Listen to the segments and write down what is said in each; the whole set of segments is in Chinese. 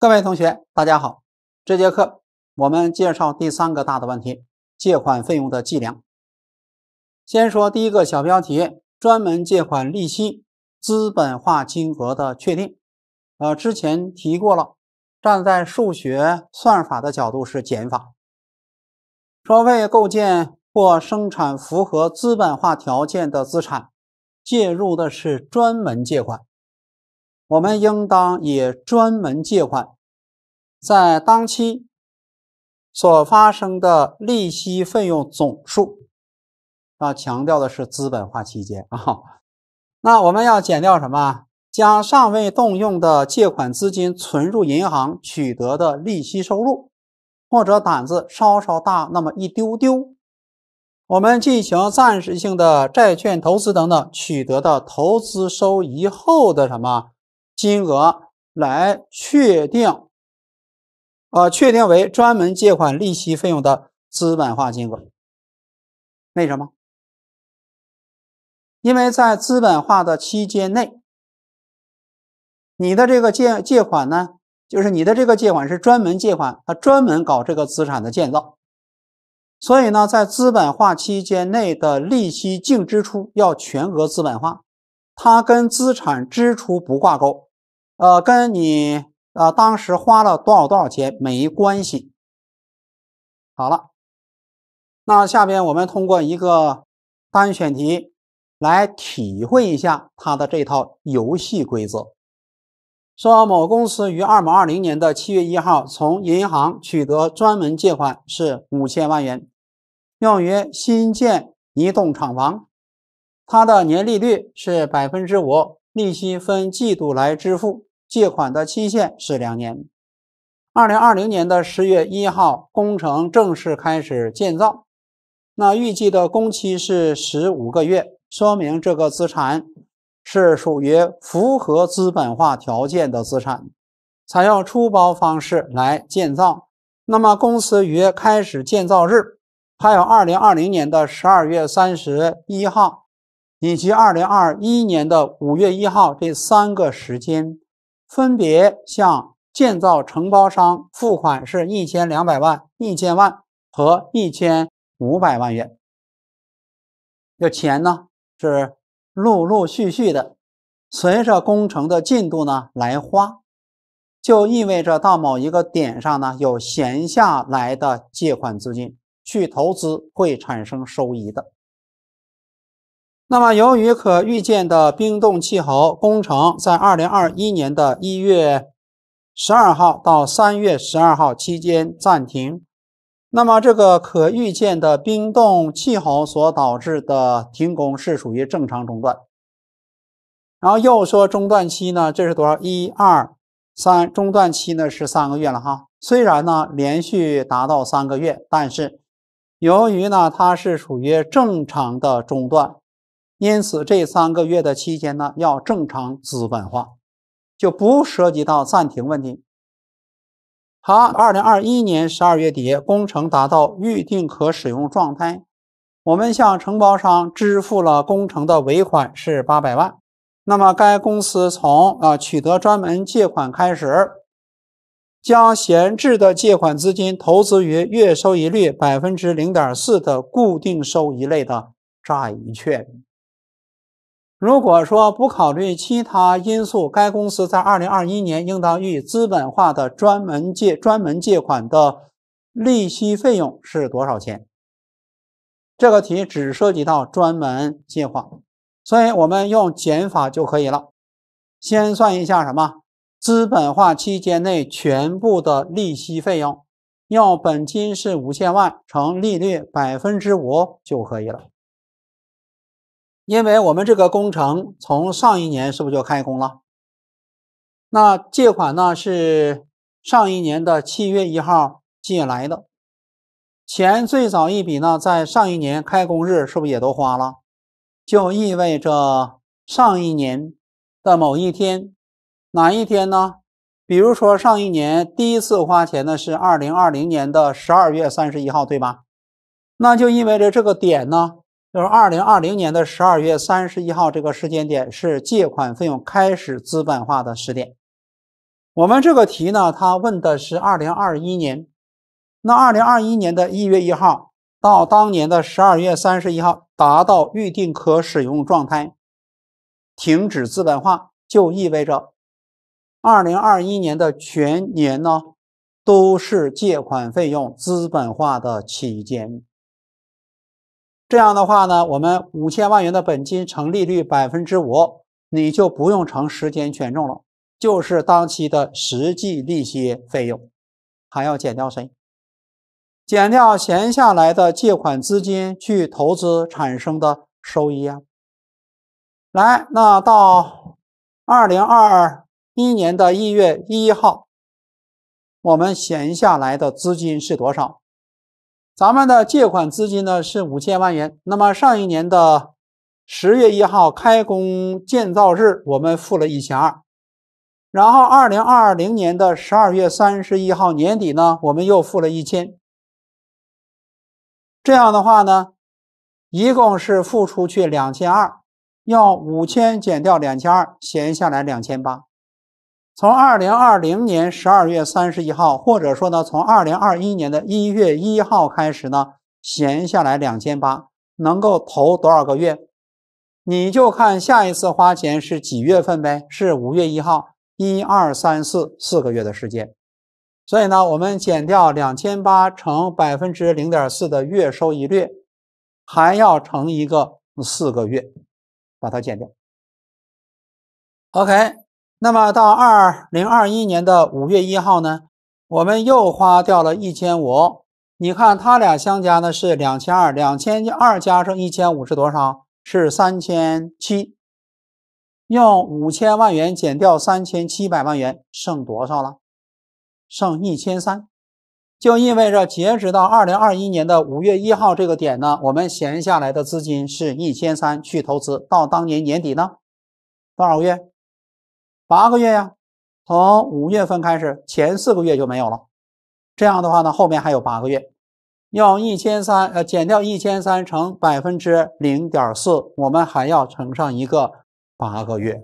各位同学，大家好。这节课我们介绍第三个大的问题：借款费用的计量。先说第一个小标题：专门借款利息资本化金额的确定。呃，之前提过了，站在数学算法的角度是减法。说为构建或生产符合资本化条件的资产，介入的是专门借款。我们应当也专门借款在当期所发生的利息费用总数，啊，强调的是资本化期间啊。那我们要减掉什么？将尚未动用的借款资金存入银行取得的利息收入，或者胆子稍稍大那么一丢丢，我们进行暂时性的债券投资等等取得的投资收益后的什么？金额来确定，呃，确定为专门借款利息费用的资本化金额。为什么？因为在资本化的期间内，你的这个借借款呢，就是你的这个借款是专门借款，它专门搞这个资产的建造，所以呢，在资本化期间内的利息净支出要全额资本化，它跟资产支出不挂钩。呃，跟你呃当时花了多少多少钱没关系。好了，那下边我们通过一个单选题来体会一下它的这套游戏规则。说某公司于二零二零年的七月一号从银行取得专门借款是五千万元，用于新建一栋厂房，它的年利率是百分之五，利息分季度来支付。借款的期限是两年，二零二零年的十月一号，工程正式开始建造，那预计的工期是十五个月，说明这个资产是属于符合资本化条件的资产，采用出包方式来建造。那么公司于开始建造日，还有二零二零年的十二月三十一号，以及二零二一年的五月一号这三个时间。分别向建造承包商付款是一千两百万、一千万和一千五百万元。这钱呢是陆陆续续的，随着工程的进度呢来花，就意味着到某一个点上呢有闲下来的借款资金去投资会产生收益的。那么，由于可预见的冰冻气候工程在二零二一年的一月十二号到三月十二号期间暂停，那么这个可预见的冰冻气候所导致的停工是属于正常中断。然后又说中断期呢，这是多少？一二三，中断期呢是三个月了哈。虽然呢连续达到三个月，但是由于呢它是属于正常的中断。因此，这三个月的期间呢，要正常资本化，就不涉及到暂停问题。好，二零二一年十二月底，工程达到预定可使用状态，我们向承包商支付了工程的尾款是八百万。那么，该公司从啊取得专门借款开始，将闲置的借款资金投资于月收益率百分之零点四的固定收益类的债券。如果说不考虑其他因素，该公司在二零二一年应当予资本化的专门借专门借款的利息费用是多少钱？这个题只涉及到专门借款，所以我们用减法就可以了。先算一下什么资本化期间内全部的利息费用，用本金是五千万乘利率百分之五就可以了。因为我们这个工程从上一年是不是就开工了？那借款呢是上一年的七月一号借来的钱，最早一笔呢在上一年开工日是不是也都花了？就意味着上一年的某一天，哪一天呢？比如说上一年第一次花钱的是二零二零年的十二月三十一号，对吧？那就意味着这个点呢。就是二零二零年的十二月三十一号这个时间点是借款费用开始资本化的时点。我们这个题呢，它问的是二零二一年。那二零二一年的一月一号到当年的十二月三十一号达到预定可使用状态，停止资本化，就意味着二零二一年的全年呢都是借款费用资本化的期间。这样的话呢，我们五千万元的本金乘利率百分之五，你就不用乘时间权重了，就是当期的实际利息费用，还要减掉谁？减掉闲下来的借款资金去投资产生的收益啊。来，那到二零二一年的一月一号，我们闲下来的资金是多少？咱们的借款资金呢是五千万元，那么上一年的十月一号开工建造日，我们付了一千二，然后二零二零年的十二月三十一号年底呢，我们又付了一千，这样的话呢，一共是付出去两千二，要五千减掉两千二，闲下来两千八。从二零二零年十二月三十一号，或者说呢，从二零二一年的一月一号开始呢，闲下来两千八，能够投多少个月？你就看下一次花钱是几月份呗？是五月一号，一二三四四个月的时间。所以呢，我们减掉两千八乘百分之零点四的月收益率，还要乘一个四个月，把它减掉。OK。那么到二零二一年的五月一号呢，我们又花掉了一千五。你看，它俩相加呢是两千二，两千二加上一千五是多少？是三千七。用五千万元减掉三千七百万元，剩多少了？剩一千三。就意味着截止到二零二一年的五月一号这个点呢，我们闲下来的资金是一千三去投资。到当年年底呢，多少个月？八个月呀，从五月份开始，前四个月就没有了。这样的话呢，后面还有八个月，用一千三呃减掉一千三乘百分之零点四，我们还要乘上一个八个月。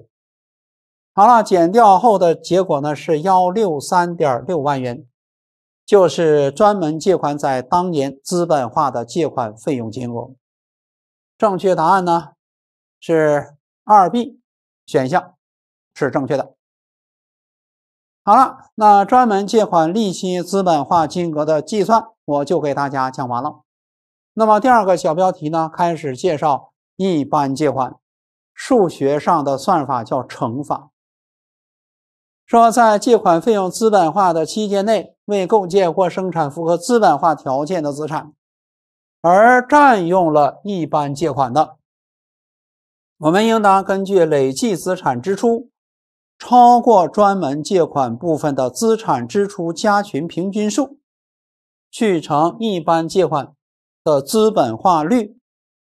好了，减掉后的结果呢是幺六三点六万元，就是专门借款在当年资本化的借款费用金额。正确答案呢是二 B 选项。是正确的。好了，那专门借款利息资本化金额的计算，我就给大家讲完了。那么第二个小标题呢，开始介绍一般借款，数学上的算法叫乘法。说在借款费用资本化的期间内，为构建或生产符合资本化条件的资产而占用了一般借款的，我们应当根据累计资产支出。超过专门借款部分的资产支出加权平均数，去乘一般借款的资本化率，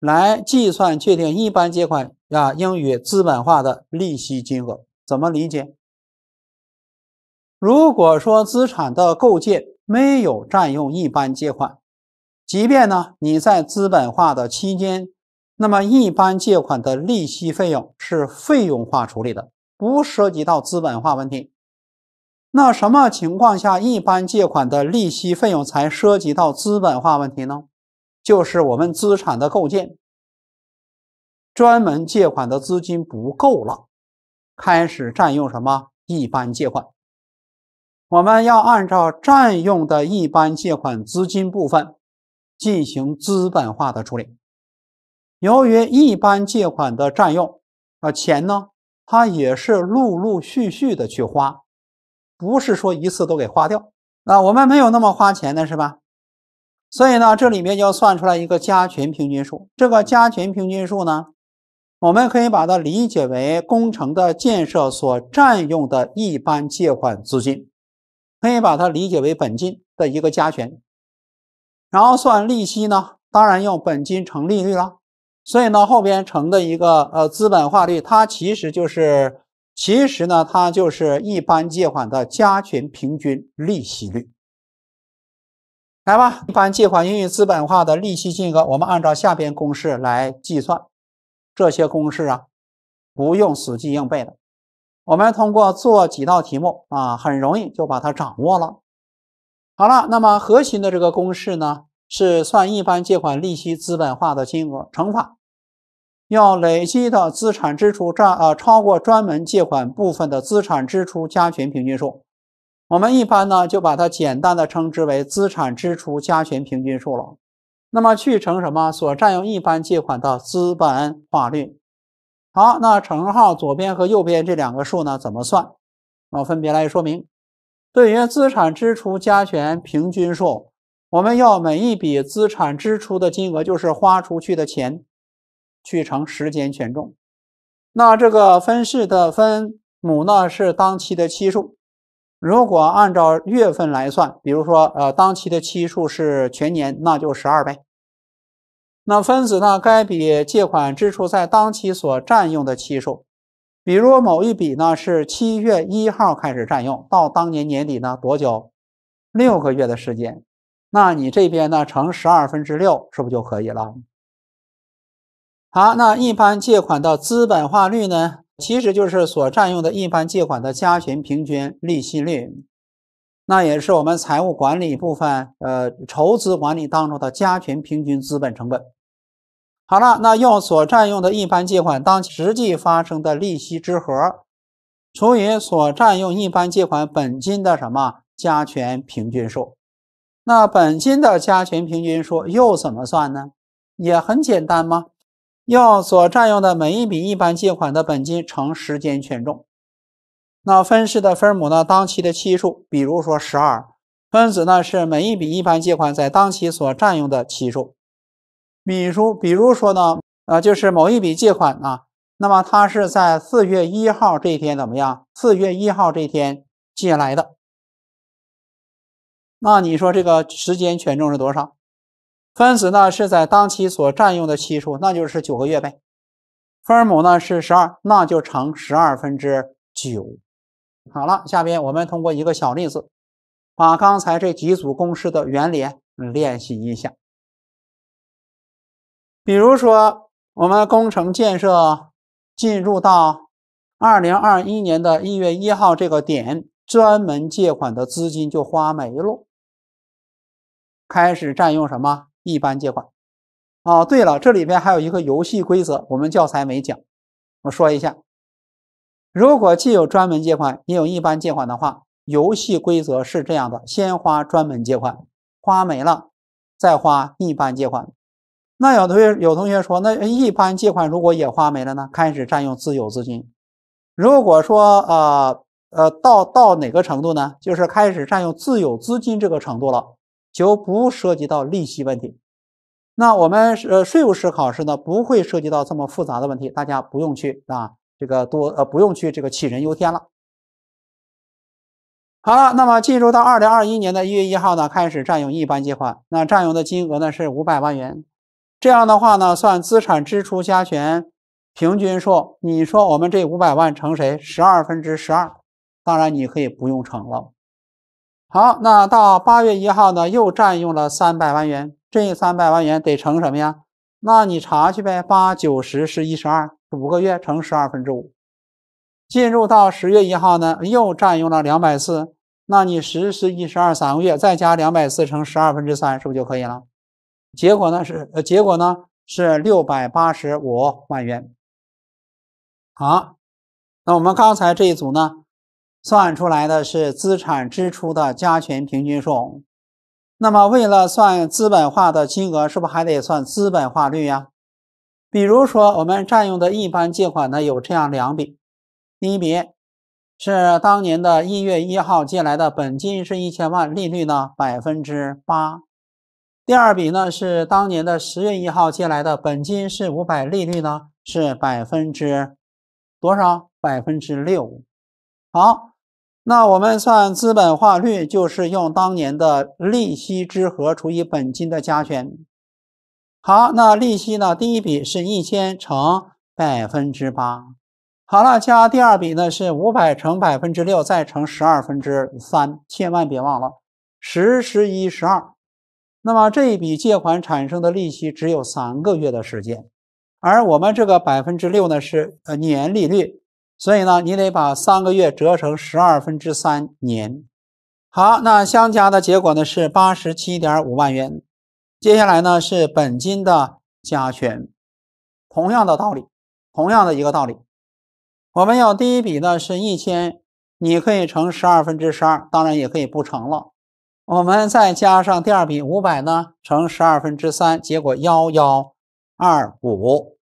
来计算确定一般借款啊应予资本化的利息金额。怎么理解？如果说资产的构建没有占用一般借款，即便呢你在资本化的期间，那么一般借款的利息费用是费用化处理的。不涉及到资本化问题，那什么情况下一般借款的利息费用才涉及到资本化问题呢？就是我们资产的构建，专门借款的资金不够了，开始占用什么一般借款，我们要按照占用的一般借款资金部分进行资本化的处理。由于一般借款的占用啊钱呢？它也是陆陆续续的去花，不是说一次都给花掉。那我们没有那么花钱的是吧？所以呢，这里面就要算出来一个加权平均数。这个加权平均数呢，我们可以把它理解为工程的建设所占用的一般借款资金，可以把它理解为本金的一个加权，然后算利息呢，当然用本金乘利率了。所以呢，后边乘的一个呃资本化率，它其实就是，其实呢，它就是一般借款的加权平均利息率。来吧，一般借款应予资本化的利息金额，我们按照下边公式来计算。这些公式啊，不用死记硬背的，我们通过做几道题目啊，很容易就把它掌握了。好了，那么核心的这个公式呢，是算一般借款利息资本化的金额乘法。要累积的资产支出占呃超过专门借款部分的资产支出加权平均数，我们一般呢就把它简单的称之为资产支出加权平均数了。那么去乘什么？所占用一般借款的资本化率。好，那乘号左边和右边这两个数呢怎么算？我分别来说明。对于资产支出加权平均数，我们要每一笔资产支出的金额，就是花出去的钱。去乘时间权重，那这个分式的分母呢是当期的期数。如果按照月份来算，比如说呃，当期的期数是全年，那就十二倍。那分子呢，该笔借款支出在当期所占用的期数，比如某一笔呢是七月一号开始占用，到当年年底呢多久？六个月的时间。那你这边呢乘十二分之六，是不是就可以了？好，那一般借款的资本化率呢？其实就是所占用的一般借款的加权平均利息率，那也是我们财务管理部分呃筹资管理当中的加权平均资本成本。好了，那用所占用的一般借款当实际发生的利息之和，除以所占用一般借款本金的什么加权平均数？那本金的加权平均数又怎么算呢？也很简单吗？要所占用的每一笔一般借款的本金乘时间权重，那分式的分母呢？当期的期数，比如说十二。分子呢是每一笔一般借款在当期所占用的期数。比如，比如说呢，啊，就是某一笔借款啊，那么它是在四月一号这一天怎么样？四月一号这一天借来的，那你说这个时间权重是多少？分子呢是在当期所占用的期数，那就是九个月呗。分母呢是十二，那就乘十二分之九。好了，下边我们通过一个小例子，把刚才这几组公式的原理练习一下。比如说，我们工程建设进入到二零二一年的一月一号这个点，专门借款的资金就花没了，开始占用什么？一般借款，哦，对了，这里边还有一个游戏规则，我们教材没讲，我说一下。如果既有专门借款，也有一般借款的话，游戏规则是这样的：先花专门借款，花没了，再花一般借款。那有同学有同学说，那一般借款如果也花没了呢？开始占用自有资金。如果说呃呃到到哪个程度呢？就是开始占用自有资金这个程度了。就不涉及到利息问题。那我们是呃税务师考试呢，不会涉及到这么复杂的问题，大家不用去啊这个多呃不用去这个杞人忧天了。好了，那么进入到二零二一年的一月一号呢，开始占用一般借款，那占用的金额呢是五百万元。这样的话呢，算资产支出加权平均数，你说我们这五百万乘谁？十二分之十二。当然你可以不用乘了。好，那到八月一号呢，又占用了三百万元，这三百万元得乘什么呀？那你查去呗，八九十十一十二，五个月乘十二分之五，进入到十月一号呢，又占用了两百四，那你十十一十二，三个月再加两百四乘十二分之三，是不是就可以了？结果呢是呃，结果呢是六百八十五万元。好，那我们刚才这一组呢？算出来的是资产支出的加权平均数，那么为了算资本化的金额，是不是还得算资本化率呀？比如说，我们占用的一般借款呢，有这样两笔：第一笔是当年的一月一号借来的，本金是一千万，利率呢百分之八；第二笔呢是当年的十月一号借来的，本金是五百，利率呢是百分之多少？百分之六。好，那我们算资本化率，就是用当年的利息之和除以本金的加权。好，那利息呢？第一笔是一千乘百分之八，好了，加第二笔呢是五百乘百分之六，再乘十二分之三，千万别忘了十、十一、十二。那么这一笔借款产生的利息只有三个月的时间，而我们这个百分之六呢是呃年利率。所以呢，你得把三个月折成十二分之三年，好，那相加的结果呢是八十七点五万元。接下来呢是本金的加权，同样的道理，同样的一个道理。我们有第一笔呢是一千，你可以乘十二分之十二，当然也可以不乘了。我们再加上第二笔五百呢，乘十二分之三，结果幺幺二五。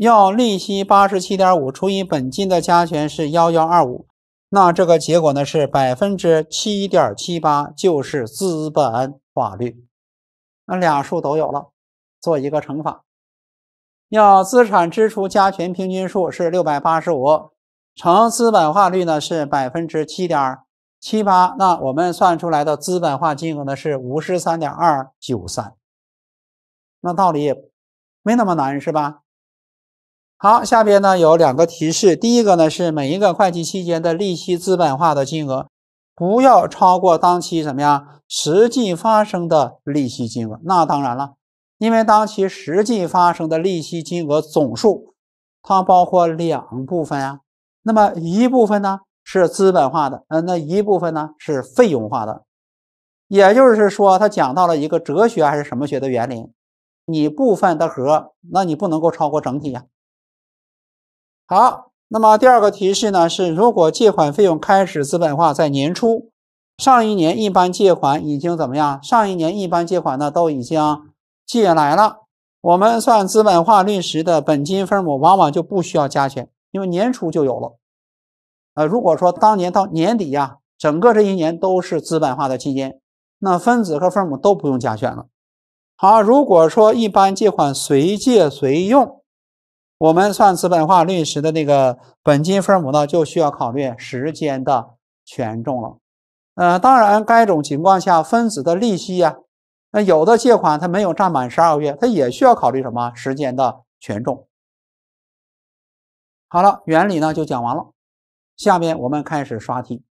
要利息八十七点五除以本金的加权是幺幺二五，那这个结果呢是百分之七点七八，就是资本化率。那俩数都有了，做一个乘法。要资产支出加权平均数是六百八十五乘资本化率呢是百分之七点七八，那我们算出来的资本化金额呢是五十三点二九三。那道理没那么难是吧？好，下边呢有两个提示。第一个呢是每一个会计期间的利息资本化的金额，不要超过当期怎么样实际发生的利息金额。那当然了，因为当期实际发生的利息金额总数，它包括两部分呀。那么一部分呢是资本化的，嗯，那一部分呢是费用化的。也就是说，它讲到了一个哲学还是什么学的原理，你部分的和，那你不能够超过整体呀。好，那么第二个提示呢是，如果借款费用开始资本化在年初，上一年一般借款已经怎么样？上一年一般借款呢都已经借来了，我们算资本化率时的本金分母往往就不需要加权，因为年初就有了。呃，如果说当年到年底呀，整个这一年都是资本化的期间，那分子和分母都不用加权了。好，如果说一般借款随借随用。我们算资本化率时的那个本金分母呢，就需要考虑时间的权重了。呃，当然，该种情况下分子的利息呀，那有的借款它没有占满十二个月，它也需要考虑什么时间的权重。好了，原理呢就讲完了，下面我们开始刷题。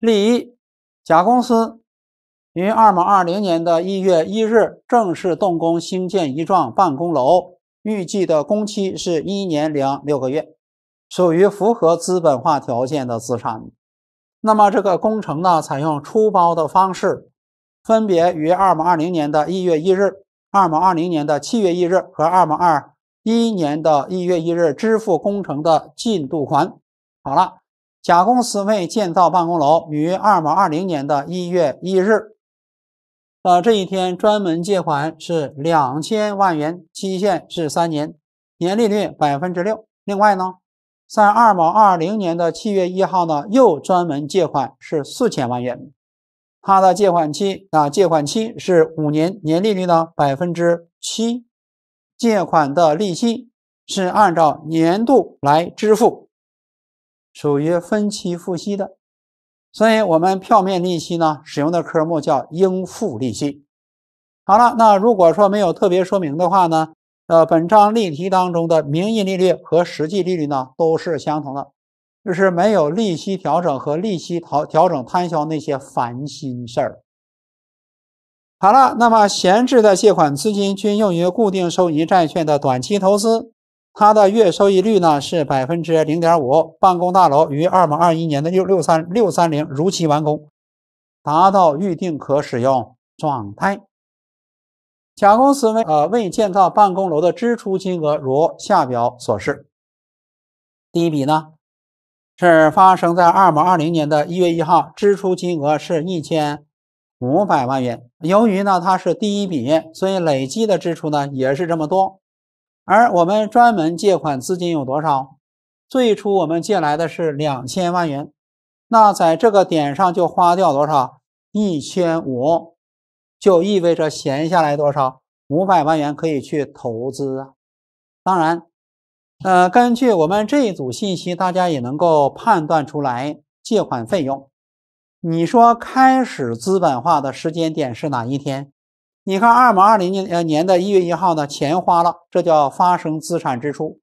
例一：甲公司于二零二零年的一月一日正式动工兴建一幢办公楼。预计的工期是一年零六个月，属于符合资本化条件的资产。那么这个工程呢，采用出包的方式，分别于二零二零年的一月一日、二零二零年的七月一日和二零二一年的一月一日支付工程的进度款。好了，甲公司为建造办公楼，于二零二零年的一月一日。呃，这一天专门借款是两千万元，期限是三年，年利率百分之六。另外呢，在二零二零年的七月一号呢，又专门借款是四千万元，它的借款期啊，借款期是五年，年利率呢百分之七，借款的利息是按照年度来支付，属于分期付息的。所以，我们票面利息呢，使用的科目叫应付利息。好了，那如果说没有特别说明的话呢，呃，本章例题当中的名义利率和实际利率呢，都是相同的，就是没有利息调整和利息调调整摊销那些烦心事儿。好了，那么闲置的借款资金均用于固定收益债券的短期投资。它的月收益率呢是百分之零点五。办公大楼于二零二一年的六六三六三零如期完工，达到预定可使用状态。甲公司为呃未建造办公楼的支出金额如下表所示。第一笔呢是发生在二零二零年的一月一号，支出金额是一千五百万元。由于呢它是第一笔，所以累计的支出呢也是这么多。而我们专门借款资金有多少？最初我们借来的是两千万元，那在这个点上就花掉多少一千五，就意味着闲下来多少五百万元可以去投资啊。当然，呃，根据我们这一组信息，大家也能够判断出来借款费用。你说开始资本化的时间点是哪一天？你看，二毛二零年呃年的一月一号呢，钱花了，这叫发生资产支出。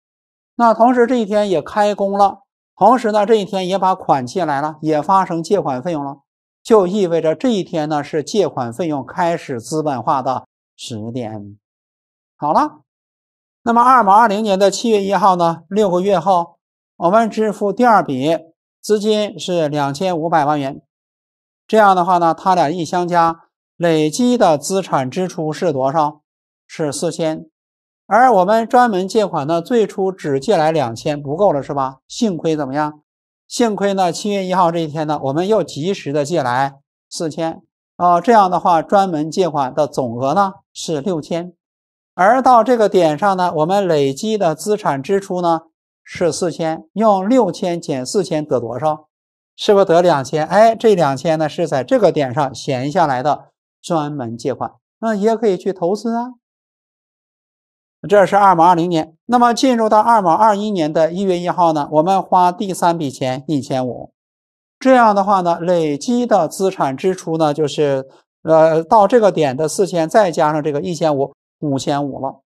那同时这一天也开工了，同时呢这一天也把款借来了，也发生借款费用了，就意味着这一天呢是借款费用开始资本化的时点。好了，那么二毛二零年的七月一号呢，六个月后我们支付第二笔资金是两千五百万元，这样的话呢，它俩一相加。累积的资产支出是多少？是四千，而我们专门借款呢，最初只借来两千，不够了，是吧？幸亏怎么样？幸亏呢，七月一号这一天呢，我们又及时的借来四千啊，这样的话，专门借款的总额呢是六千，而到这个点上呢，我们累积的资产支出呢是四千，用六千减四千得多少？是不是得两千？哎，这两千呢是在这个点上闲下来的。专门借款，那也可以去投资啊。这是二毛二零年，那么进入到二毛二一年的一月一号呢，我们花第三笔钱一千五，这样的话呢，累积的资产支出呢就是呃到这个点的四千，再加上这个一千五，五千五了。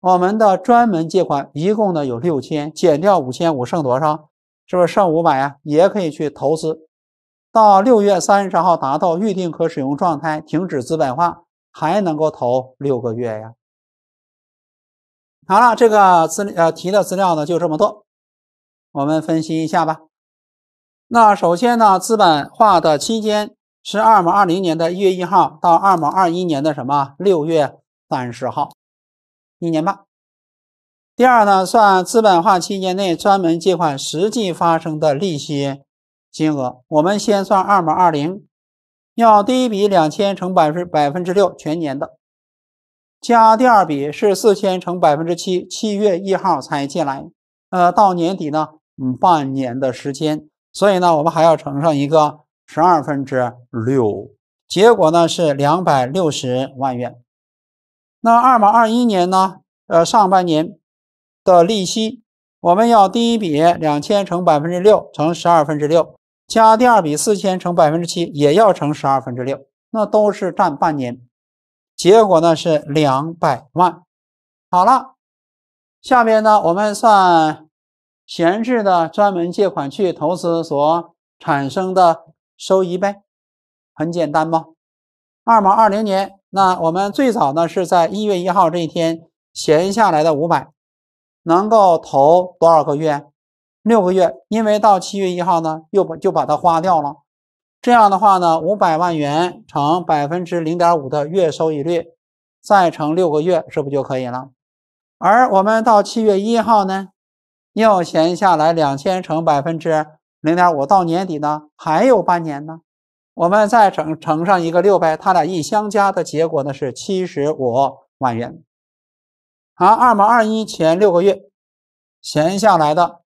我们的专门借款一共呢有六千，减掉五千五，剩多少？是不是剩五百呀？也可以去投资。到六月三十号达到预定可使用状态，停止资本化，还能够投六个月呀。好了，这个资呃提的资料呢就这么多，我们分析一下吧。那首先呢，资本化的期间是二零二零年的一月一号到二零二一年的什么六月三十号，一年半。第二呢，算资本化期间内专门借款实际发生的利息。金额，我们先算二毛二零，要第一笔两千乘百分百分之六全年的，加第二笔是四千乘百分之七，七月一号才进来，呃，到年底呢，嗯，半年的时间，所以呢，我们还要乘上一个十二分之六，结果呢是两百六十万元。那二毛二一年呢，呃，上半年的利息，我们要第一笔两千乘百分之六乘十二分之六。加第二笔四千乘百分之七也要乘十二分之六，那都是占半年，结果呢是两百万。好了，下边呢我们算闲置的专门借款去投资所产生的收益呗，很简单吧？二零二零年，那我们最早呢是在一月一号这一天闲下来的五百，能够投多少个月？六个月，因为到七月一号呢，又把就把它花掉了。这样的话呢，五百万元乘百分之零点五的月收益率，再乘六个月，是不就可以了？而我们到七月一号呢，又闲下来两千乘百分之零点五，到年底呢还有半年呢，我们再乘乘上一个六百，它俩一相加的结果呢是七十五万元。好，二毛二一前六个月闲下来的。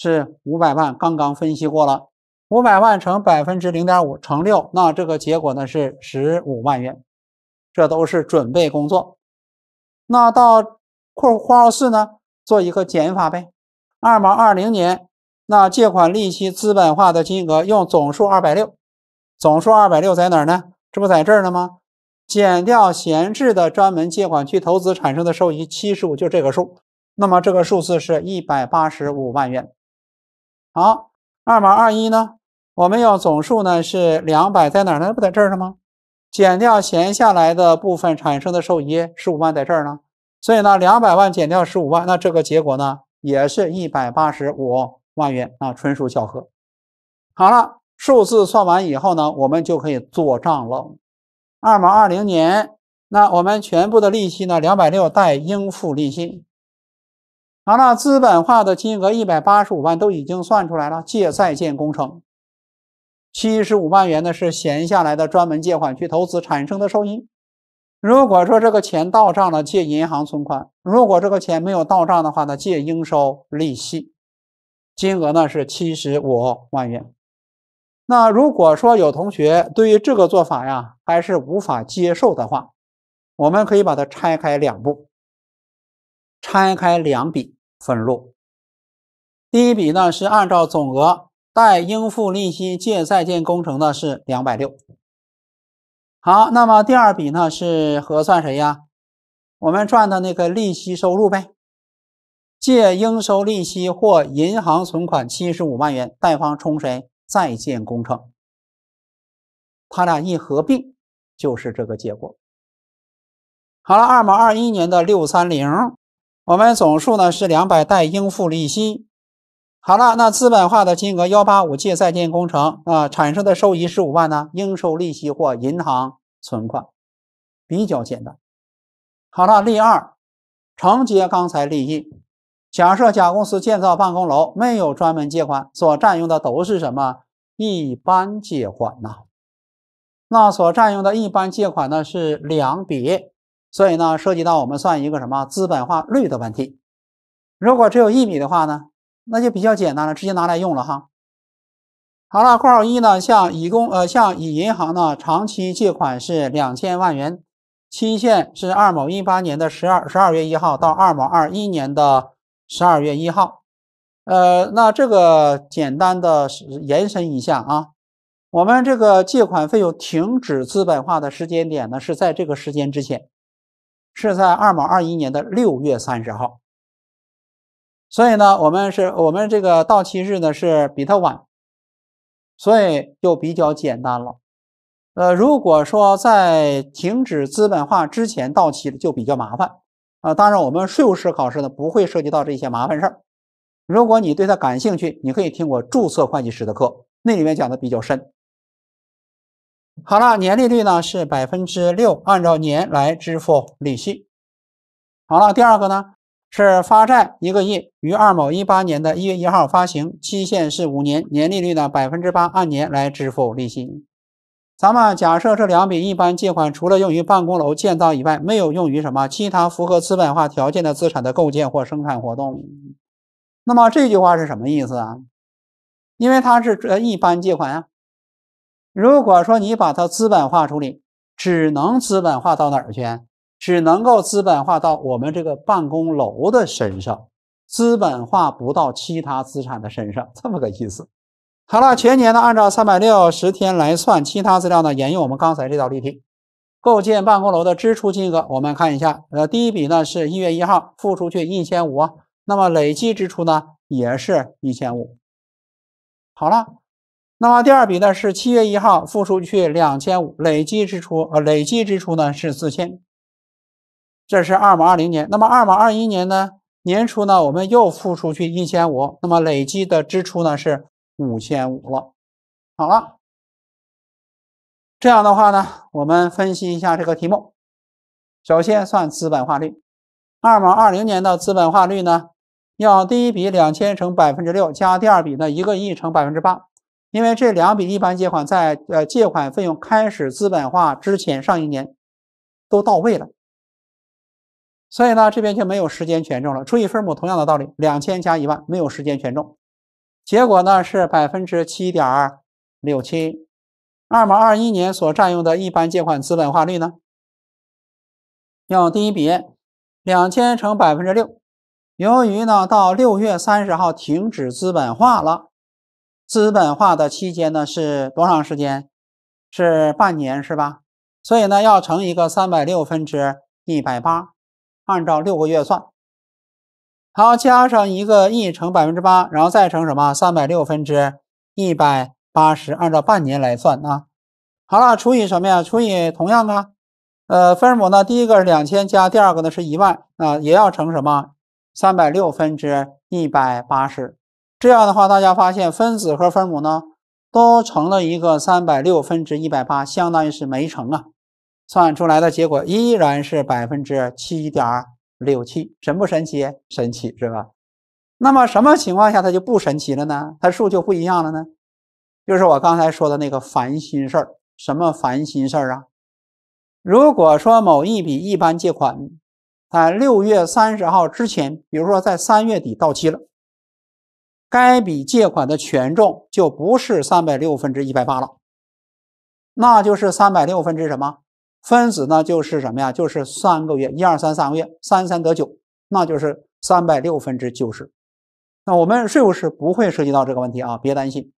是五百万，刚刚分析过了，五百万乘百分之零点五乘六，那这个结果呢是十五万元，这都是准备工作。那到（括括号四）呢，做一个减法呗，二毛二零年那借款利息资本化的金额用总数二百六，总数二百六在哪儿呢？这不在这儿呢吗？减掉闲置的专门借款去投资产生的收益七十五，就这个数，那么这个数字是一百八十五万元。好，二毛二一呢？我们用总数呢是两百，在哪儿呢？不在这儿呢吗？减掉闲下来的部分产生的收益十五万，在这儿呢。所以呢，两百万减掉十五万，那这个结果呢，也是一百八十五万元啊，纯属巧合。好了，数字算完以后呢，我们就可以做账了。二毛二零年，那我们全部的利息呢，两百六带应付利息。好了，资本化的金额一百八十五万都已经算出来了，借在建工程七十五万元呢，是闲下来的专门借款去投资产生的收益。如果说这个钱到账了，借银行存款；如果这个钱没有到账的话呢，借应收利息，金额呢是七十五万元。那如果说有同学对于这个做法呀还是无法接受的话，我们可以把它拆开两步，拆开两笔。分录，第一笔呢是按照总额贷应付利息借在建工程的是两百六。好，那么第二笔呢是核算谁呀？我们赚的那个利息收入呗，借应收利息或银行存款七十五万元，贷方冲谁在建工程。他俩一合并就是这个结果。好了，二毛二一年的六三零。我们总数呢是两百带应付利息。好了，那资本化的金额幺八五借在建工程啊，产生的收益十五万呢，应收利息或银行存款。比较简单。好了，例二承接刚才例一，假设甲公司建造办公楼没有专门借款，所占用的都是什么一般借款呐，那所占用的一般借款呢是两笔。所以呢，涉及到我们算一个什么资本化率的问题。如果只有一米的话呢，那就比较简单了，直接拿来用了哈。好了，括号一呢，向乙公呃，向乙银行呢，长期借款是两千万元，期限是二某一八年的十二十二月一号到二某二一年的十二月一号。呃，那这个简单的延伸一下啊，我们这个借款费用停止资本化的时间点呢，是在这个时间之前。是在二毛二一年的六月三十号，所以呢，我们是我们这个到期日呢是比它晚，所以就比较简单了。呃，如果说在停止资本化之前到期，的，就比较麻烦啊。当然，我们税务师考试呢不会涉及到这些麻烦事儿。如果你对它感兴趣，你可以听我注册会计师的课，那里面讲的比较深。好了，年利率呢是百分之六，按照年来支付利息。好了，第二个呢是发债一个亿，于二某一八年的一月一号发行，期限是五年，年利率呢百分之八，按年来支付利息。咱们假设这两笔一般借款除了用于办公楼建造以外，没有用于什么其他符合资本化条件的资产的构建或生产活动。那么这句话是什么意思啊？因为它是这一般借款呀。如果说你把它资本化处理，只能资本化到哪儿去？只能够资本化到我们这个办公楼的身上，资本化不到其他资产的身上，这么个意思。好了，全年呢，按照三百六十天来算，其他资料呢，沿用我们刚才这道例题，构建办公楼的支出金额，我们看一下。呃，第一笔呢是一月一号付出去一千五，那么累计支出呢也是一千五。好了。那么第二笔呢是七月一号付出去两千五，累计支出呃累计支出呢是四千，这是二毛二零年。那么二毛二一年呢，年初呢我们又付出去一千五，那么累计的支出呢是五千五了。好了，这样的话呢，我们分析一下这个题目。首先算资本化率，二毛二零年的资本化率呢，要第一笔两千乘百分之六加第二笔的一个亿乘百分之八。因为这两笔一般借款在呃借款费用开始资本化之前上一年都到位了，所以呢这边就没有时间权重了。除以分母，同样的道理，两千加一万没有时间权重，结果呢是百分之七点六七。二毛二一年所占用的一般借款资本化率呢，用第一笔两千乘百分之六，由于呢到六月三十号停止资本化了。资本化的期间呢是多长时间？是半年是吧？所以呢要乘一个三百六分之一百八，按照六个月算。好，加上一个亿乘百分之八，然后再乘什么？三百六分之一百八十，按照半年来算啊。好了，除以什么呀？除以同样啊，呃，分母呢？第一个是两千加，第二个呢是一万啊，也要乘什么？三百六分之一百八十。这样的话，大家发现分子和分母呢都成了一个三百六分之一百八，相当于是没成啊。算出来的结果依然是百分之七点六七，神不神奇？神奇是吧？那么什么情况下它就不神奇了呢？它数就不一样了呢？就是我刚才说的那个烦心事儿。什么烦心事儿啊？如果说某一笔一般借款啊，六月三十号之前，比如说在三月底到期了。该笔借款的权重就不是三百六分之一百八了，那就是三百六分之什么？分子呢就是什么呀？就是三个月，一二三三个月，三三得九，那就是三百六分之九十。那我们税务是不会涉及到这个问题啊，别担心。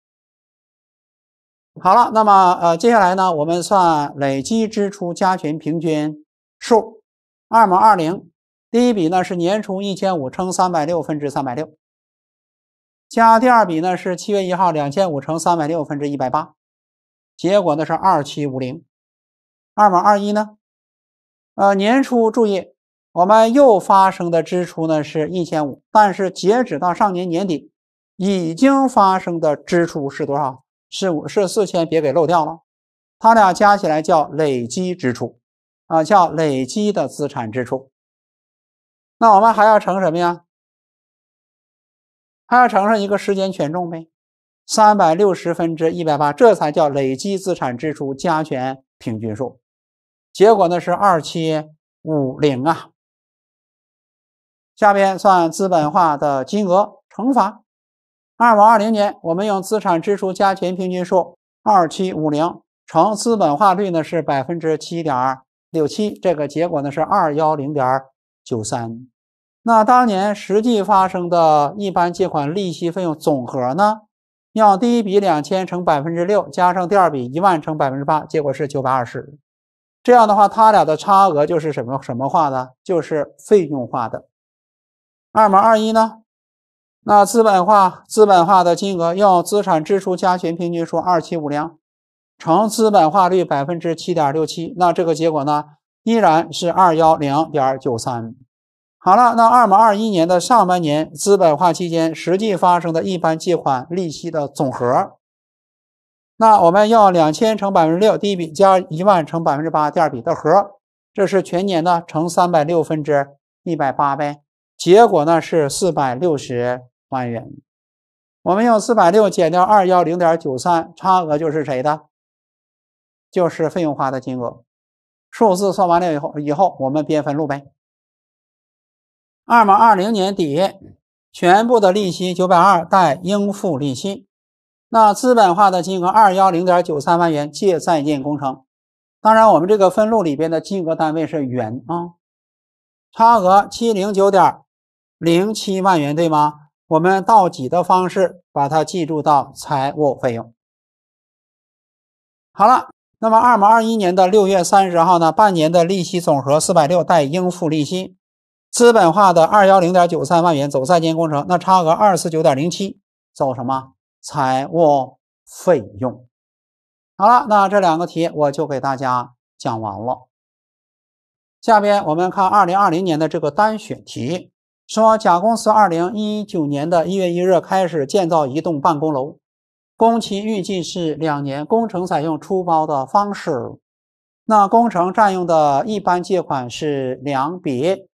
好了，那么呃，接下来呢，我们算累积支出加权平均数，二毛二零，第一笔呢是年初一千五乘三百六分之三百六。加第二笔呢是七月一号两千五乘三百六分之一百八，结果呢是二七五零，二码二一呢，呃年初注意，我们又发生的支出呢是一千五，但是截止到上年年底已经发生的支出是多少？是五是四千，别给漏掉了，它俩加起来叫累积支出啊，叫累积的资产支出。那我们还要乘什么呀？还要乘上一个时间权重呗，三百六十分之一百八，这才叫累积资产支出加权平均数。结果呢是二七五零啊。下边算资本化的金额，乘法。二五二零年，我们用资产支出加权平均数二七五零乘资本化率呢是百分之七点六七，这个结果呢是二幺零点九三。那当年实际发生的一般借款利息费用总和呢？要第一笔两千乘百分之六，加上第二笔一万乘百分之八，结果是九百二十。这样的话，它俩的差额就是什么什么化的？就是费用化的。二毛二一呢？那资本化资本化的金额用资产支出加权平均数二七五零乘资本化率百分之七点六七，那这个结果呢依然是二幺零点九三。好了，那二零二一年的上半年资本化期间实际发生的一般借款利息的总和，那我们要两千乘百分之六第一笔加一万乘百分之八第二笔的和，这是全年的乘三百六分之一百八呗，结果呢是四百六十万元，我们用四百六减掉二幺零点九三，差额就是谁的？就是费用化的金额，数字算完了以后，以后我们编分录呗。二零二零年底，全部的利息九百二，带应付利息。那资本化的金额二幺零点九三万元，借在建工程。当然，我们这个分录里边的金额单位是元啊。差额七零九点零七万元，对吗？我们倒挤的方式把它计入到财务费用。好了，那么二零二一年的六月三十号呢，半年的利息总和四百六，带应付利息。资本化的二幺零点九三万元走在建工程，那差额二四九点零七走什么财务费用？好了，那这两个题我就给大家讲完了。下边我们看二零二零年的这个单选题，说甲公司二零一九年的一月一日开始建造一栋办公楼，工期预计是两年，工程采用出包的方式，那工程占用的一般借款是两笔。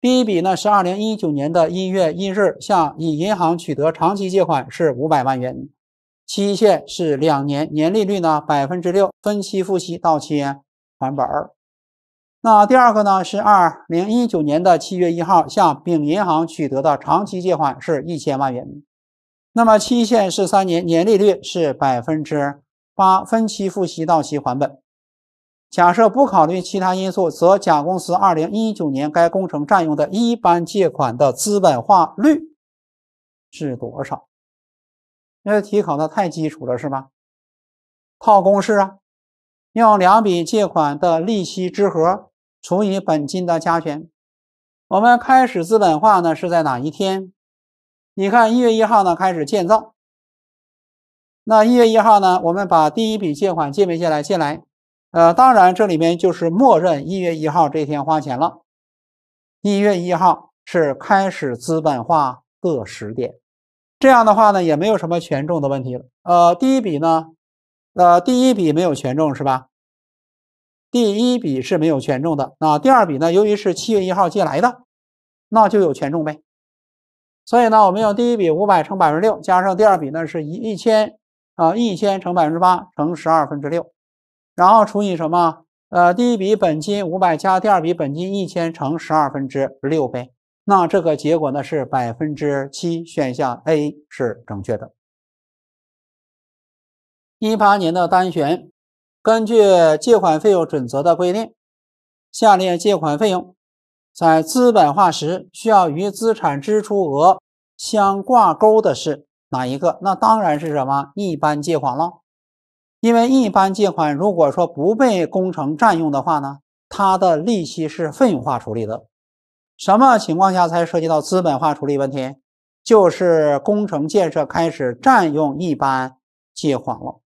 第一笔呢是二零一九年的一月一日向乙银行取得长期借款是五百万元，期限是两年，年利率呢百分之六，分期付息，到期还本。那第二个呢是二零一九年的七月一号向丙银行取得的长期借款是一千万元，那么期限是三年，年利率是百分之八，分期付息，到期还本。假设不考虑其他因素，则甲公司2019年该工程占用的一般借款的资本化率是多少？因为题考的太基础了，是吧？套公式啊，用两笔借款的利息之和除以本金的加权。我们开始资本化呢是在哪一天？你看一月一号呢开始建造。那一月一号呢，我们把第一笔借款借没借来？借来。呃，当然，这里面就是默认一月一号这天花钱了。一月一号是开始资本化的时点，这样的话呢，也没有什么权重的问题了。呃，第一笔呢，呃，第一笔没有权重是吧？第一笔是没有权重的。那第二笔呢，由于是七月一号借来的，那就有权重呗。所以呢，我们用第一笔五百乘百分之六，加上第二笔呢是一一千啊一千乘百分之八乘十二分之六。然后除以什么？呃，第一笔本金五百加第二笔本金一千乘十二分之六倍，那这个结果呢是百分之七，选项 A 是正确的。一八年的单选，根据借款费用准则的规定，下列借款费用在资本化时需要与资产支出额相挂钩的是哪一个？那当然是什么？一般借款了。因为一般借款，如果说不被工程占用的话呢，它的利息是费用化处理的。什么情况下才涉及到资本化处理问题？就是工程建设开始占用一般借款了。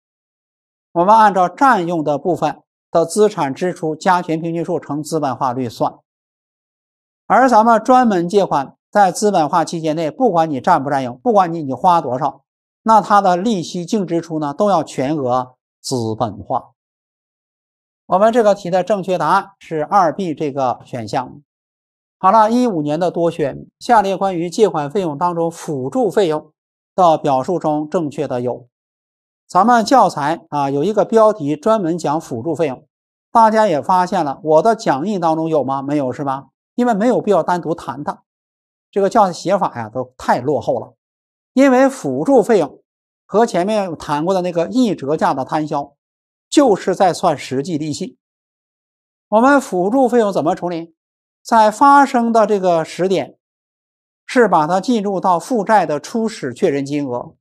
我们按照占用的部分的资产支出加权平均数乘资本化率算。而咱们专门借款在资本化期间内，不管你占不占用，不管你你花多少，那它的利息净支出呢，都要全额。资本化，我们这个题的正确答案是二 B 这个选项。好了一五年的多选，下列关于借款费用当中辅助费用的表述中正确的有，咱们教材啊有一个标题专门讲辅助费用，大家也发现了我的讲义当中有吗？没有是吧？因为没有必要单独谈它，这个教写法呀都太落后了，因为辅助费用。和前面谈过的那个一折价的摊销，就是在算实际利息。我们辅助费用怎么处理？在发生的这个时点，是把它计入到负债的初始确认金额。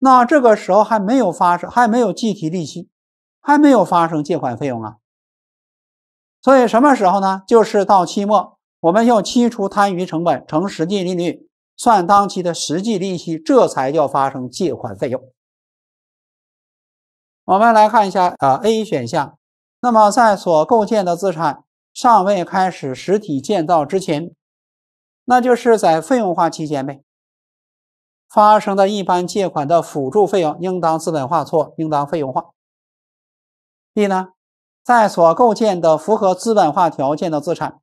那这个时候还没有发生，还没有计提利息，还没有发生借款费用啊。所以什么时候呢？就是到期末，我们要期初摊余成本乘实际利率。算当期的实际利息，这才叫发生借款费用。我们来看一下啊，A 选项，那么在所构建的资产尚未开始实体建造之前，那就是在费用化期间呗，发生的一般借款的辅助费用应当资本化错，应当费用化。B 呢，在所构建的符合资本化条件的资产。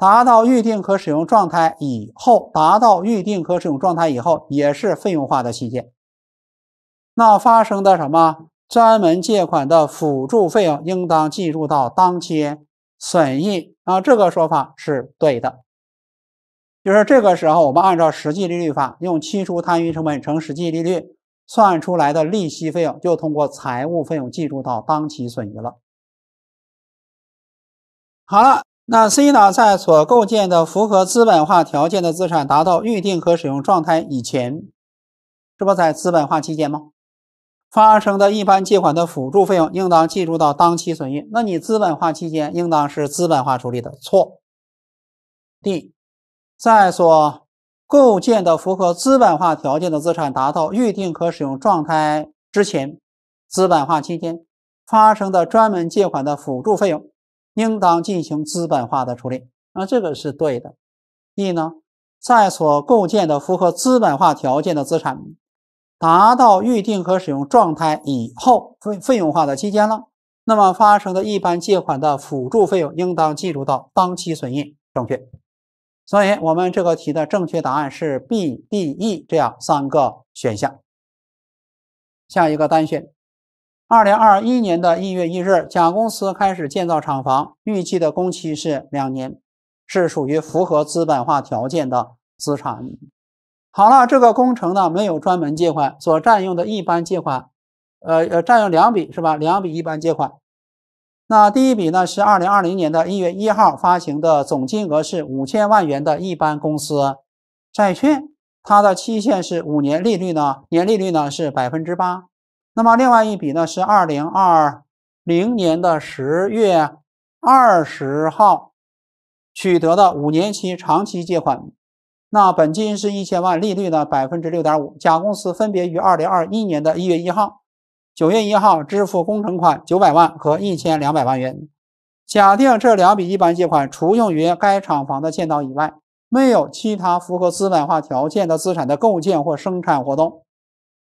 达到预定可使用状态以后，达到预定可使用状态以后也是费用化的期间。那发生的什么专门借款的辅助费用，应当计入到当期损益啊？这个说法是对的。就是这个时候，我们按照实际利率法，用期初摊余成本乘实际利率算出来的利息费用，就通过财务费用计入到当期损益了。好了。那 C 呢？在所构建的符合资本化条件的资产达到预定可使用状态以前，这不在资本化期间吗？发生的一般借款的辅助费用应当计入到当期损益。那你资本化期间应当是资本化处理的，错。D，在所构建的符合资本化条件的资产达到预定可使用状态之前，资本化期间发生的专门借款的辅助费用。应当进行资本化的处理，那这个是对的。d 呢，在所构建的符合资本化条件的资产达到预定和使用状态以后，费费用化的期间了，那么发生的一般借款的辅助费用应当计入到当期损益，正确。所以，我们这个题的正确答案是 B、D、E 这样三个选项。下一个单选。二零二一年的一月一日，甲公司开始建造厂房，预计的工期是两年，是属于符合资本化条件的资产。好了，这个工程呢没有专门借款，所占用的一般借款，呃呃，占用两笔是吧？两笔一般借款。那第一笔呢是二零二零年的一月一号发行的，总金额是五千万元的一般公司债券，它的期限是五年，利率呢，年利率呢是百分之八。那么另外一笔呢，是二零二零年的十月二十号取得的五年期长期借款，那本金是一千万，利率呢百分之六点五。甲公司分别于二零二一年的一月一号、九月一号支付工程款九百万和一千两百万元。假定这两笔一般借款除用于该厂房的建造以外，没有其他符合资本化条件的资产的构建或生产活动。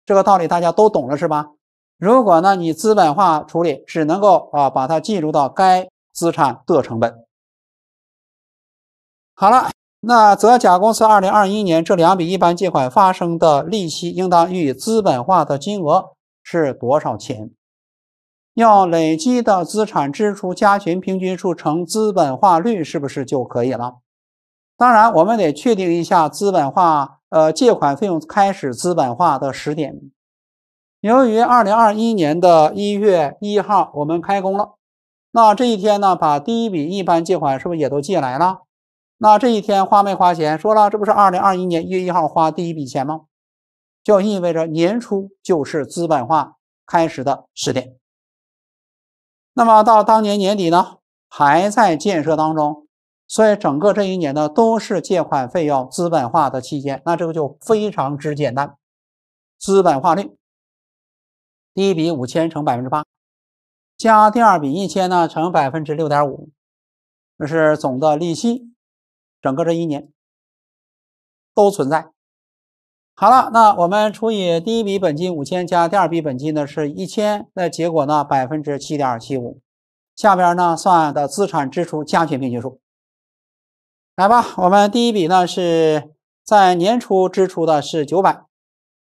这个道理大家都懂了是吧？如果呢，你资本化处理，只能够啊把它计入到该资产的成本。好了，那则甲公司二零二一年这两笔一般借款发生的利息，应当予以资本化的金额是多少钱？要累积的资产支出加权平均数乘资本化率，是不是就可以了？当然，我们得确定一下资本化。呃，借款费用开始资本化的时点，由于二零二一年的一月一号我们开工了，那这一天呢，把第一笔一般借款是不是也都借来了？那这一天花没花钱？说了，这不是二零二一年一月一号花第一笔钱吗？就意味着年初就是资本化开始的时点。那么到当年年底呢，还在建设当中。所以整个这一年呢，都是借款费用资本化的期间，那这个就非常之简单。资本化率，第一笔五千乘百分之八，加第二笔一千呢乘百分之六点五，这是总的利息。整个这一年都存在。好了，那我们除以第一笔本金五千加第二笔本金呢是一千，那结果呢百分之七点七五。下边呢算的资产支出加权平均数。来吧，我们第一笔呢是在年初支出的是九百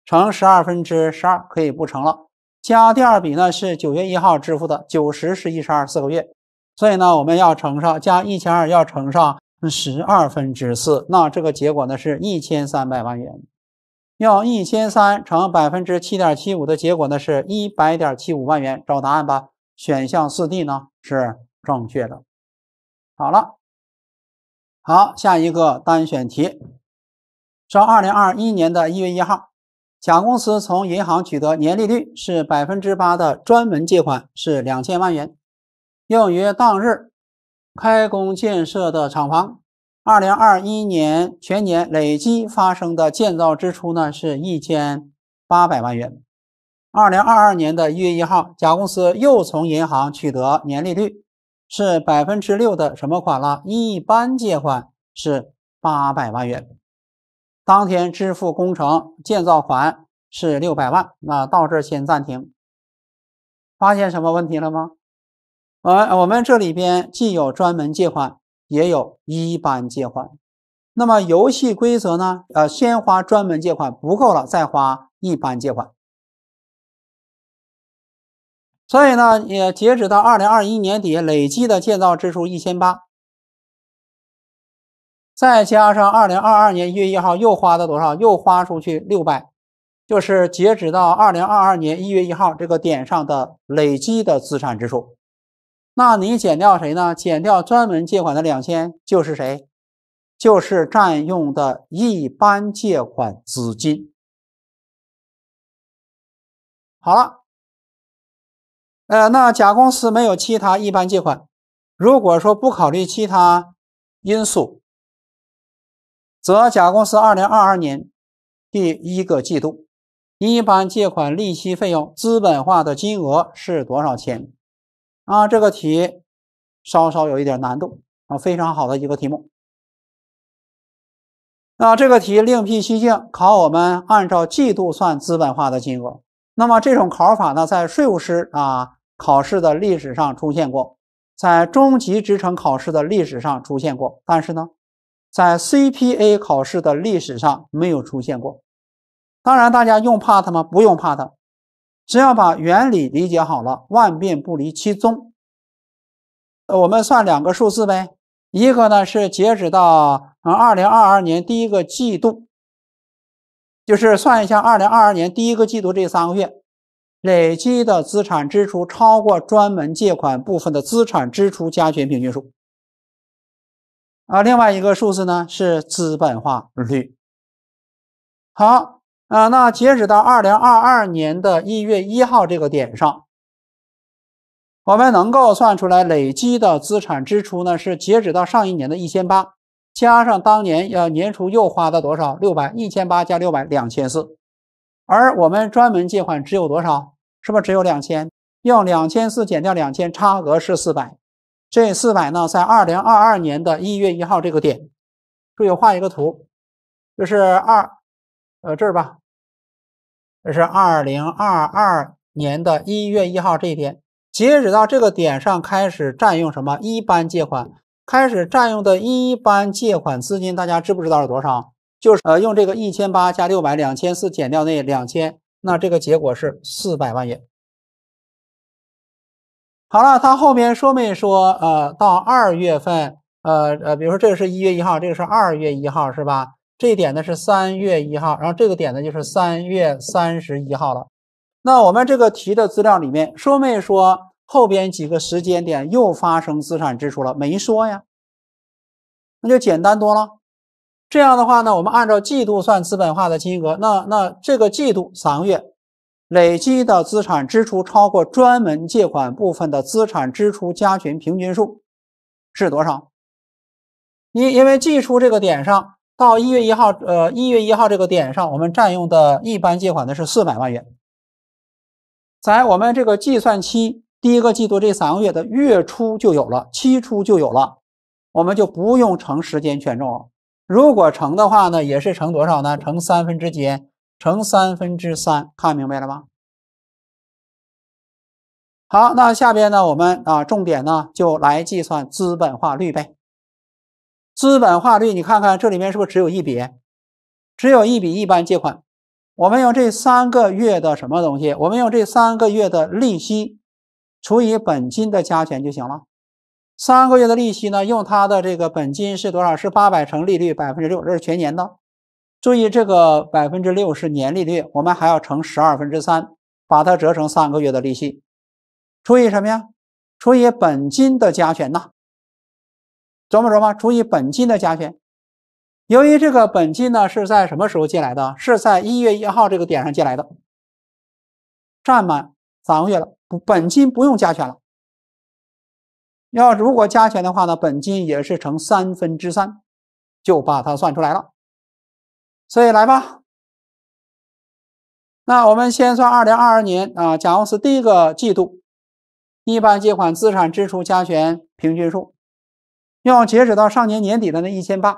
乘十二分之十二，可以不乘了。加第二笔呢是九月一号支付的九十，是一十二四个月，所以呢我们要乘上加一千二，要乘上十二分之四，那这个结果呢是一千三百万元。要一千三乘百分之七点七五的结果呢是一百点七五万元。找答案吧，选项四 D 呢是正确的。好了。好，下一个单选题。说，二零二一年的一月一号，甲公司从银行取得年利率是百分之八的专门借款是两千万元，用于当日开工建设的厂房。二零二一年全年累计发生的建造支出呢是一千八百万元。二零二二年的一月一号，甲公司又从银行取得年利率。是百分之六的什么款了？一般借款是八百万元，当天支付工程建造款是六百万。那到这儿先暂停，发现什么问题了吗？呃，我们这里边既有专门借款，也有一般借款。那么游戏规则呢？呃，先花专门借款不够了，再花一般借款。所以呢，也截止到二零二一年底，累计的建造支出一千八，再加上二零二二年一月一号又花了多少？又花出去六百，就是截止到二零二二年一月一号这个点上的累计的资产支出。那你减掉谁呢？减掉专门借款的两千，就是谁？就是占用的一般借款资金。好了。呃，那甲公司没有其他一般借款，如果说不考虑其他因素，则甲公司二零二二年第一个季度一般借款利息费用资本化的金额是多少钱？啊，这个题稍稍有一点难度啊，非常好的一个题目。那这个题另辟蹊径考我们按照季度算资本化的金额。那么这种考法呢，在税务师啊。考试的历史上出现过，在中级职称考试的历史上出现过，但是呢，在 CPA 考试的历史上没有出现过。当然，大家用怕它吗？不用怕它，只要把原理理解好了，万变不离其宗。我们算两个数字呗，一个呢是截止到嗯二零二二年第一个季度，就是算一下二零二二年第一个季度这三个月。累积的资产支出超过专门借款部分的资产支出加权平均数，啊，另外一个数字呢是资本化率。好啊，那截止到二零二二年的一月一号这个点上，我们能够算出来累积的资产支出呢是截止到上一年的一千八，加上当年要年初又花的多少六百，一千八加六百两千四。而我们专门借款只有多少？是不是只有两千？用两千四减掉两千，差额是四百。这四百呢，在二零二二年的一月一号这个点，注意画一个图，就是二，呃这儿吧，这是二零二二年的一月一号这一天，截止到这个点上开始占用什么？一般借款开始占用的一般借款资金，大家知不知道是多少？就是呃，用这个一千八加六百两千四减掉那两千，那这个结果是四百万元。好了，它后边说没说呃，到二月份呃呃，比如说这个是一月一号，这个是二月一号是吧？这一点呢是三月一号，然后这个点呢就是三月三十一号了。那我们这个题的资料里面说没说后边几个时间点又发生资产支出了？没说呀，那就简单多了。这样的话呢，我们按照季度算资本化的金额。那那这个季度三个月累积的资产支出超过专门借款部分的资产支出加权平均数是多少？因因为季初这个点上，到一月一号，呃，一月一号这个点上，我们占用的一般借款呢是四百万元，在我们这个计算期第一个季度这三个月的月初就有了，期初就有了，我们就不用乘时间权重了。如果乘的话呢，也是乘多少呢？乘三分之几？乘三分之三，看明白了吗？好，那下边呢，我们啊，重点呢就来计算资本化率呗。资本化率，你看看这里面是不是只有一笔，只有一笔一般借款？我们用这三个月的什么东西？我们用这三个月的利息除以本金的加权就行了。三个月的利息呢？用它的这个本金是多少？是八百乘利率百分之六，这是全年的。注意，这个百分之六是年利率，我们还要乘十二分之三，把它折成三个月的利息，除以什么呀？除以本金的加权呐？琢磨琢磨，除以本金的加权。由于这个本金呢是在什么时候借来的？是在一月一号这个点上借来的，占满三个月了，本金不用加权了。要如果加权的话呢，本金也是乘三分之三，就把它算出来了。所以来吧，那我们先算二零二二年啊，假如是第一个季度，一般借款资产支出加权平均数，用截止到上年年底的那一千八，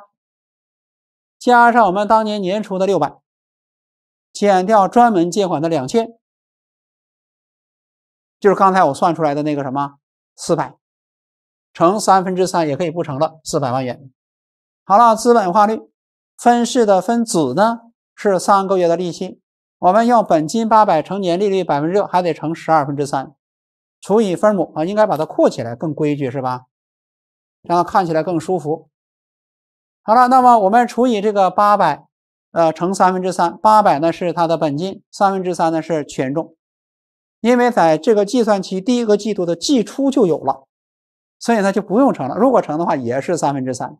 加上我们当年年初的六百，减掉专门借款的两千，就是刚才我算出来的那个什么四百。乘三分之三也可以不乘了，四百万元。好了，资本化率分式的分子呢是三个月的利息，我们用本金八百乘年利率百分之六，还得乘十二分之三，除以分母啊，应该把它扩起来更规矩是吧？让它看起来更舒服。好了，那么我们除以这个八百，呃，乘三分之三，八百呢是它的本金，三分之三呢是权重，因为在这个计算期第一个季度的季初就有了。所以呢，就不用乘了。如果乘的话，也是三分之三。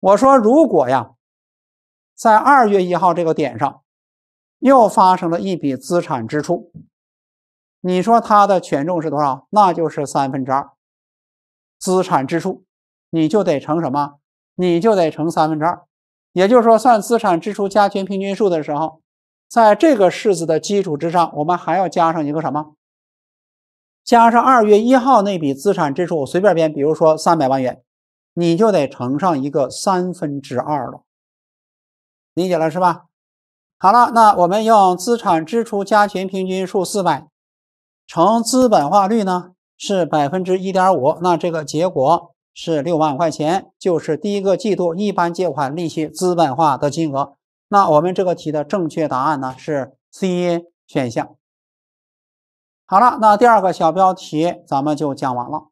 我说，如果呀，在二月一号这个点上，又发生了一笔资产支出，你说它的权重是多少？那就是三分之二。资产支出，你就得乘什么？你就得乘三分之二。也就是说，算资产支出加权平均数的时候，在这个式子的基础之上，我们还要加上一个什么？加上二月一号那笔资产支出，我随便编，比如说三百万元，你就得乘上一个三分之二了，理解了是吧？好了，那我们用资产支出加权平均数四百乘资本化率呢是百分之一点五，那这个结果是六万块钱，就是第一个季度一般借款利息资本化的金额。那我们这个题的正确答案呢是 C 选项。好了，那第二个小标题咱们就讲完了。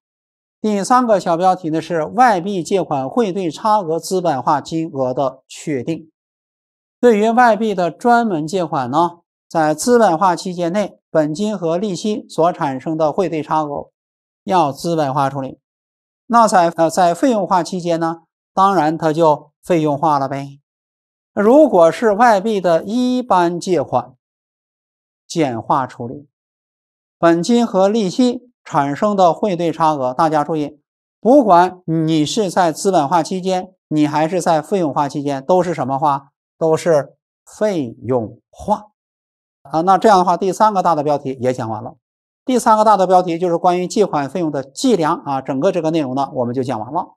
第三个小标题呢是外币借款汇兑差额资本化金额的确定。对于外币的专门借款呢，在资本化期间内，本金和利息所产生的汇兑差额要资本化处理。那在呃在费用化期间呢，当然它就费用化了呗。如果是外币的一般借款，简化处理。本金和利息产生的汇兑差额，大家注意，不管你是在资本化期间，你还是在费用化期间，都是什么化？都是费用化。啊，那这样的话，第三个大的标题也讲完了。第三个大的标题就是关于借款费用的计量啊，整个这个内容呢，我们就讲完了。